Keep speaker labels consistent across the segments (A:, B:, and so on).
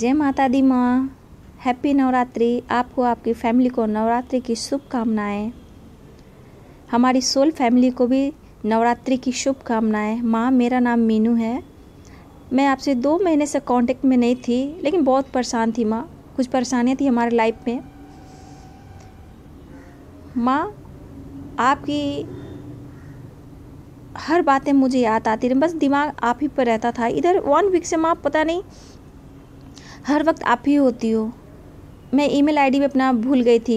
A: जय माता दी माँ हैप्पी नवरात्रि आपको आपकी फैमिली को नवरात्रि की शुभकामनाएं हमारी सोल फैमिली को भी नवरात्रि की शुभकामनाएं माँ मेरा नाम मीनू है मैं आपसे दो महीने से कांटेक्ट में नहीं थी लेकिन बहुत परेशान थी माँ कुछ परेशानियाँ थी हमारे लाइफ में माँ आपकी हर बातें मुझे याद आती रही बस दिमाग आप ही पर रहता था इधर वन वीक से माँ पता नहीं हर वक्त आप ही होती हो मैं ईमेल आईडी भी अपना भूल गई थी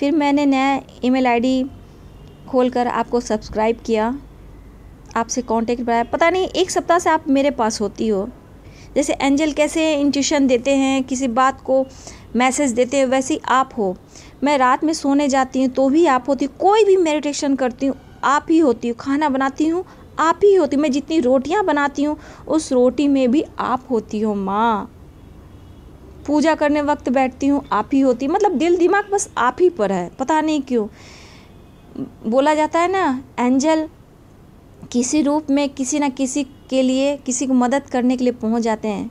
A: फिर मैंने नया ईमेल आईडी खोलकर आपको सब्सक्राइब किया आपसे कांटेक्ट बनाया पता नहीं एक सप्ताह से आप मेरे पास होती हो जैसे एंजल कैसे इंट्यूशन देते हैं किसी बात को मैसेज देते हैं वैसे आप हो मैं रात में सोने जाती हूँ तो भी आप होती कोई भी मेडिटेशन करती हूँ आप ही होती हूँ खाना बनाती हूँ आप ही होती मैं जितनी रोटियाँ बनाती हूँ उस रोटी में भी आप होती हो माँ पूजा करने वक्त बैठती हूँ आप ही होती मतलब दिल दिमाग बस आप ही पर है पता नहीं क्यों बोला जाता है ना एंजल किसी रूप में किसी ना किसी के लिए किसी को मदद करने के लिए पहुँच जाते हैं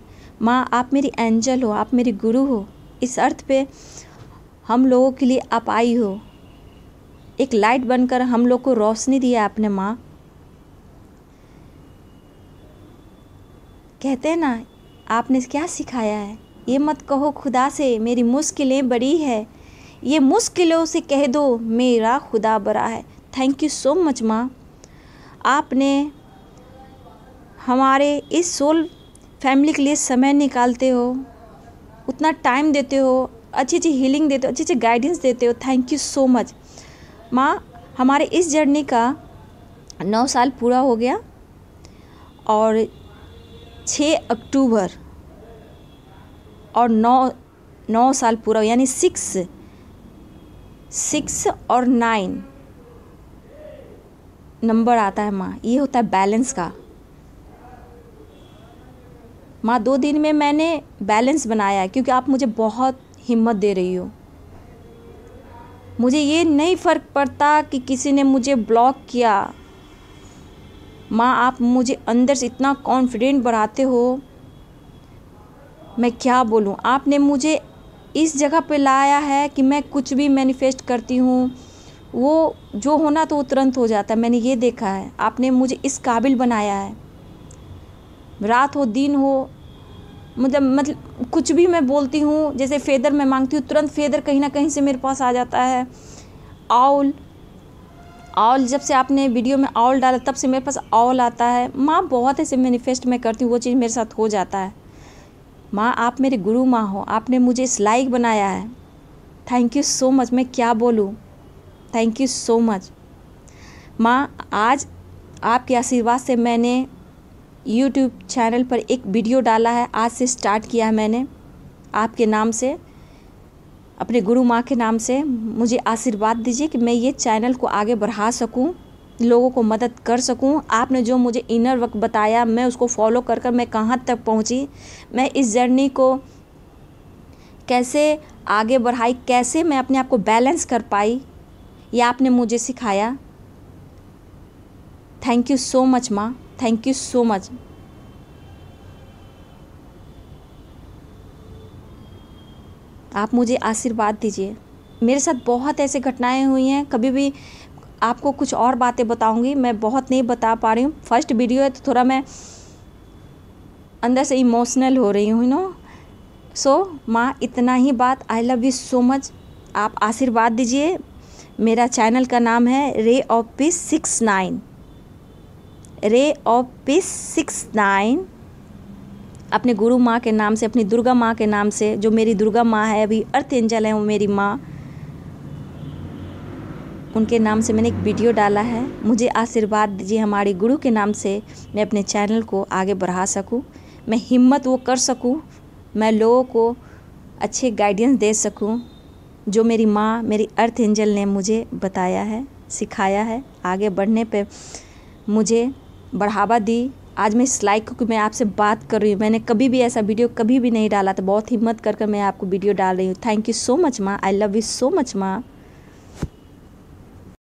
A: माँ आप मेरी एंजल हो आप मेरी गुरु हो इस अर्थ पे हम लोगों के लिए आप आई हो एक लाइट बनकर हम लोग को रोशनी दिया आपने माँ कहते हैं ना आपने क्या सिखाया है ये मत कहो खुदा से मेरी मुश्किलें बड़ी है ये मुश्किलों से कह दो मेरा खुदा बड़ा है थैंक यू सो मच माँ आपने हमारे इस सोल फैमिली के लिए समय निकालते हो उतना टाइम देते हो अच्छी अच्छी हीलिंग देते हो अच्छी अच्छी गाइडेंस देते हो थैंक यू सो मच माँ हमारे इस जर्नी का नौ साल पूरा हो गया और छः अक्टूबर और नौ नौ साल पूरा यानी सिक्स सिक्स और नाइन नंबर आता है माँ ये होता है बैलेंस का माँ दो दिन में मैंने बैलेंस बनाया है क्योंकि आप मुझे बहुत हिम्मत दे रही हो मुझे ये नहीं फ़र्क पड़ता कि किसी ने मुझे ब्लॉक किया माँ आप मुझे अंदर से इतना कॉन्फिडेंट बढ़ाते हो मैं क्या बोलूँ आपने मुझे इस जगह पे लाया है कि मैं कुछ भी मैनिफेस्ट करती हूँ वो जो होना तो वो तुरंत हो जाता है मैंने ये देखा है आपने मुझे इस काबिल बनाया है रात हो दिन हो मतलब मतलब कुछ भी मैं बोलती हूँ जैसे फेदर मैं मांगती हूँ तुरंत फेदर कहीं ना कहीं से मेरे पास आ जाता है आउल आउल जब से आपने वीडियो में आउल डाला तब से मेरे पास आउल आता है माँ बहुत ऐसे मैनिफेस्ट मैं करती हूँ वो चीज़ मेरे साथ हो जाता है माँ आप मेरे गुरु माँ हो आपने मुझे इस लाइक बनाया है थैंक यू सो मच मैं क्या बोलूँ थैंक यू सो मच माँ आज आपके आशीर्वाद से मैंने यूट्यूब चैनल पर एक वीडियो डाला है आज से स्टार्ट किया है मैंने आपके नाम से अपने गुरु माँ के नाम से मुझे आशीर्वाद दीजिए कि मैं ये चैनल को आगे बढ़ा सकूँ लोगों को मदद कर सकूं आपने जो मुझे इनर वर्क बताया मैं उसको फॉलो कर कर मैं कहाँ तक पहुँची मैं इस जर्नी को कैसे आगे बढ़ाई कैसे मैं अपने आप को बैलेंस कर पाई ये आपने मुझे सिखाया थैंक यू सो मच माँ थैंक यू सो मच आप मुझे आशीर्वाद दीजिए मेरे साथ बहुत ऐसे घटनाएं हुई हैं कभी भी आपको कुछ और बातें बताऊंगी मैं बहुत नहीं बता पा रही हूँ फर्स्ट वीडियो है तो थोड़ा मैं अंदर से इमोशनल हो रही हूँ नो सो माँ इतना ही बात I love you so much आप आशीर्वाद दीजिए मेरा चैनल का नाम है ray of peace six nine ray of peace six nine अपने गुरु माँ के नाम से अपनी दुर्गा माँ के नाम से जो मेरी दुर्गा माँ है अभी अर्थ एंजल है वो मेरी माँ उनके नाम से मैंने एक वीडियो डाला है मुझे आशीर्वाद दीजिए हमारे गुरु के नाम से मैं अपने चैनल को आगे बढ़ा सकूँ मैं हिम्मत वो कर सकूँ मैं लोगों को अच्छे गाइडेंस दे सकूँ जो मेरी माँ मेरी अर्थ एंजल ने मुझे बताया है सिखाया है आगे बढ़ने पे मुझे बढ़ावा दी आज मैं इस लाइक क्योंकि मैं आपसे बात कर रही हूँ मैंने कभी भी ऐसा वीडियो कभी भी नहीं डाला तो बहुत हिम्मत कर मैं आपको वीडियो डाल रही हूँ थैंक यू सो मच माँ I love you so much माँ